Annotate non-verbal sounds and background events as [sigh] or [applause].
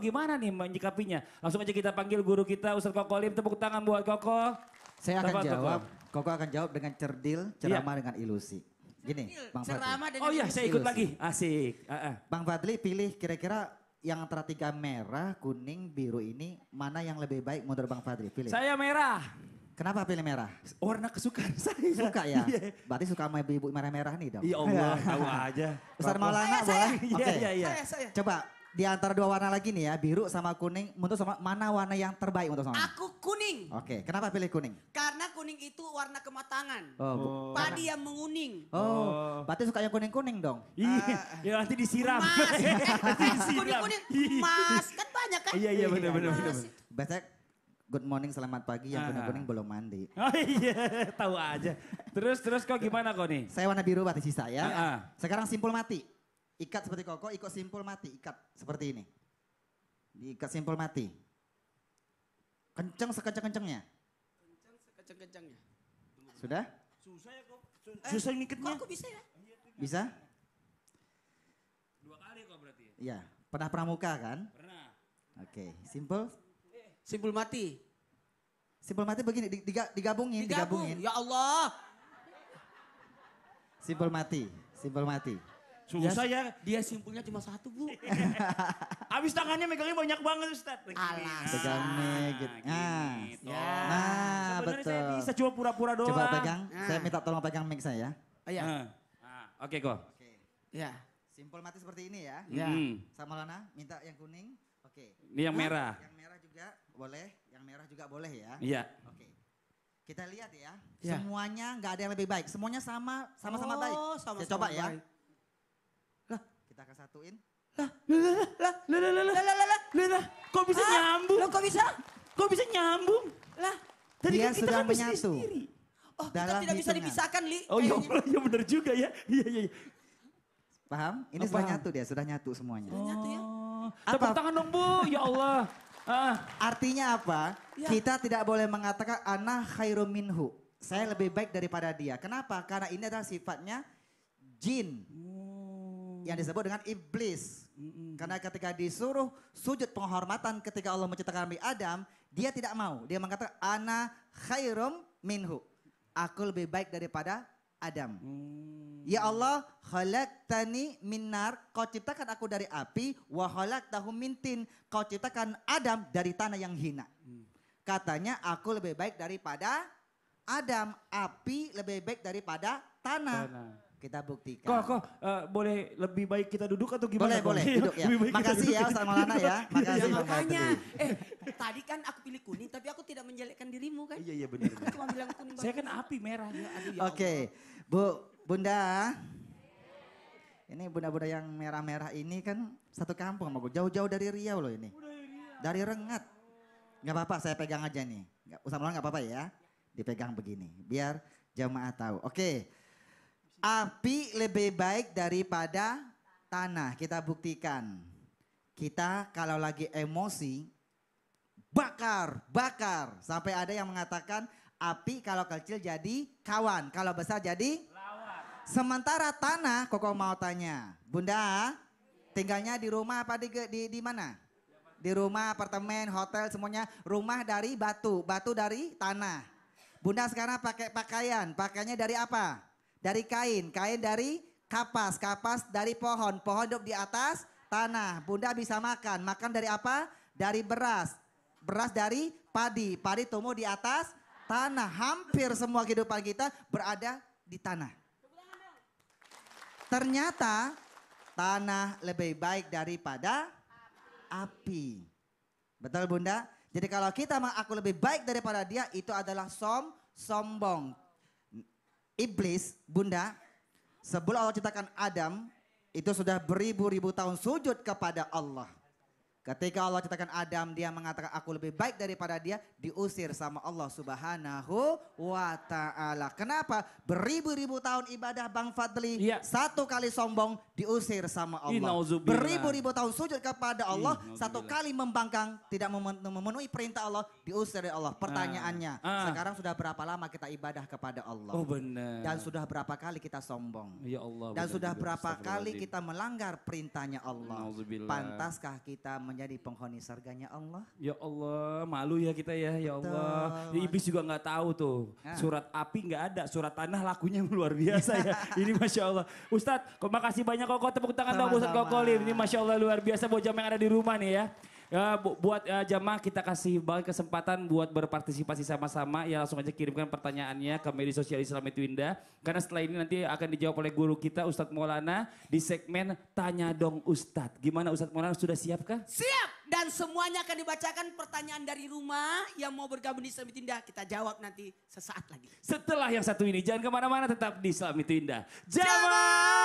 gimana nih menyikapinya? Langsung aja kita panggil guru kita Ustadz Kokolim. Tepuk tangan buat Koko. Saya akan Tepat, jawab. Koko. Koko akan jawab dengan cerdil, iya. ceramah iya. dengan ilusi. Gini, Bang Fadli. Oh iya, saya ikut lagi. Asik. Uh -uh. Bang Fadli pilih kira-kira yang antara tiga merah, kuning, biru ini mana yang lebih baik menurut Bang Fadli? Pilih. Saya merah. Kenapa pilih merah? Warna kesukaan [laughs] saya. Suka ya? Iya. Berarti suka sama ibu-ibu merah-merah nih dong. Ya Allah, [laughs] tahu aja. Ustaz Maulana boleh? Iya, Oke. Iya, Coba di antara dua warna lagi nih ya, biru sama kuning, untuk sama mana warna yang terbaik untuk sama? Aku kuning. Oke, kenapa pilih kuning? Karena kuning itu warna kematangan. Oh, padi oh. yang menguning. Oh, oh. berarti yang kuning-kuning dong. Iya, uh, ya nanti disiram. Mas, [laughs] eh, eh, kuning-kuning, mas, kan banyak kan? Iya, iya benar benar benar. Biasanya Good morning, selamat pagi. Yang kuning-kuning ah. belum mandi. [laughs] Oh iya, tahu aja. Terus terus kok gimana kok nih? Saya warna biru berarti sisa ya. Uh -uh. Sekarang simpul mati. Ikat seperti koko, ikat simpul mati, ikat seperti ini. Diikat simpul mati. Kenceng sekenceng-kencengnya. Kenceng sekenceng-kencengnya. Sudah? Susah ya kok. Eh, Susah ngikatnya. Kok bisa ya? Iya, bisa? Dua kali kok berarti ya? Iya. Pernah pramuka kan? Pernah. Oke, simpul? Simpul mati. Simpul mati begini, digabungin, Digabung. digabungin. Ya Allah. Simpul mati, simpul mati. Susah dia, ya. Dia simpulnya cuma satu bu. [laughs] Habis tangannya megangnya banyak banget Ustaz. Alah. Pegangnya ah, gitu. Nah, Ya. nah Sebenarnya saya bisa cuma pura-pura doang. Coba pegang, nah. saya minta tolong pegang mic saya. Oh Iya. Nah. Ah, oke okay, kok. Oke. Okay. Ya. Simpul mati seperti ini ya. Iya. Hmm. Sama Lana minta yang kuning. Oke. Okay. Ini yang nah, merah. Yang merah juga boleh, yang merah juga boleh ya. Iya. Oke. Kita lihat ya. ya. Semuanya nggak ada yang lebih baik. Semuanya sama sama-sama oh, baik. Sama -sama coba sama ya. Kita kesatuin. Lah, lah, lah, lah, lah, lah, lah, lah, lah, lah, kok bisa ah, nyambung? Loh, kok bisa? Kok bisa nyambung? Lah, tadi kan kita kan menyatu. Sendiri. Oh, kita tidak hitungan. bisa dipisahkan, Li. Oh, iya, iya benar juga ya. Iya, iya, iya. Paham? Ini oh, sudah paham. nyatu dia, sudah nyatu semuanya. Sudah nyatu ya. Apa? Tepuk tangan dong Bu, ya Allah. Ah. Artinya apa? Ya. Kita tidak boleh mengatakan ana khairu minhu. Saya lebih baik daripada dia. Kenapa? Karena ini adalah sifatnya jin. Hmm yang disebut dengan iblis. mm Karena ketika disuruh sujud penghormatan ketika Allah menciptakan Nabi Adam, dia tidak mau. Dia mengatakan ana khairum minhu. Aku lebih baik daripada Adam. Mm. Ya Allah, khalaqtani minar, kau ciptakan aku dari api, wa khalaqtahu mintin, kau ciptakan Adam dari tanah yang hina. Mm. Katanya aku lebih baik daripada Adam, api lebih baik daripada tanah. tanah. Kita buktikan. Kok, kok uh, boleh lebih baik kita duduk atau gimana? Boleh, boleh. [laughs] Duduk ya. Makasih ya Ustaz Maulana ya. [laughs] Makasih. Ya, makanya. Eh, tadi kan aku pilih kuning tapi aku tidak menjelekkan dirimu kan? Iya, iya benar. Aku cuma bilang kuning. Saya kan api merah. Ya, Oke. Bu, Bunda. Ini bunda-bunda yang merah-merah ini kan satu kampung sama gue. Jauh-jauh dari Riau loh ini. Dari Rengat. Gak apa-apa saya pegang aja nih. Ustaz Maulana gak apa-apa ya. Dipegang begini. Biar jamaah tahu. Oke. Okay. Api lebih baik daripada tanah. Kita buktikan. Kita kalau lagi emosi, bakar, bakar. Sampai ada yang mengatakan api kalau kecil jadi kawan, kalau besar jadi lawan. Sementara tanah, Koko mau tanya, Bunda, tinggalnya di rumah apa di di, di mana? Di rumah, apartemen, hotel, semuanya rumah dari batu, batu dari tanah. Bunda sekarang pakai pakaian, pakainya dari apa? dari kain, kain dari kapas, kapas dari pohon, pohon hidup di atas tanah. Bunda bisa makan, makan dari apa? Dari beras, beras dari padi, padi tumbuh di atas tanah. Hampir semua kehidupan kita berada di tanah. Ternyata tanah lebih baik daripada api. Betul Bunda? Jadi kalau kita mengaku lebih baik daripada dia itu adalah som sombong, iblis, bunda, sebelum Allah ciptakan Adam, itu sudah beribu-ribu tahun sujud kepada Allah. Ketika Allah ciptakan Adam, dia mengatakan aku lebih baik daripada dia, diusir sama Allah Subhanahu wa taala. Kenapa? Beribu-ribu tahun ibadah Bang Fadli, ya. satu kali sombong diusir sama Allah. Beribu-ribu tahun sujud kepada Allah, satu kali membangkang, tidak memenuhi perintah Allah, diusir oleh Allah. Pertanyaannya, ah. Ah. sekarang sudah berapa lama kita ibadah kepada Allah? Oh benar. Dan sudah berapa kali kita sombong? Ya Allah. Dan sudah berapa kali kita melanggar perintahnya Allah? Pantaskah kita menjadi penghuni surganya Allah. Ya Allah, malu ya kita ya, ya Betul. ya Allah. Ya, iblis juga nggak tahu tuh. Nah. Surat api nggak ada, surat tanah lakunya [laughs] luar biasa ya. [laughs] Ini masya Allah. Ustadz, kasih banyak kok tepuk tangan dong Ustadz Kokolim. Ini masya Allah luar biasa buat jam yang ada di rumah nih ya. Uh, buat uh, jamaah kita kasih banget kesempatan buat berpartisipasi sama-sama. Ya langsung aja kirimkan pertanyaannya ke media sosial Islam itu Indah. Karena setelah ini nanti akan dijawab oleh guru kita Ustadz Maulana di segmen Tanya Dong Ustadz. Gimana Ustadz Maulana sudah siapkah? Siap! Dan semuanya akan dibacakan pertanyaan dari rumah yang mau bergabung di Islam itu Indah. Kita jawab nanti sesaat lagi. Setelah yang satu ini, jangan kemana-mana tetap di Islam itu Indah. Jamaah!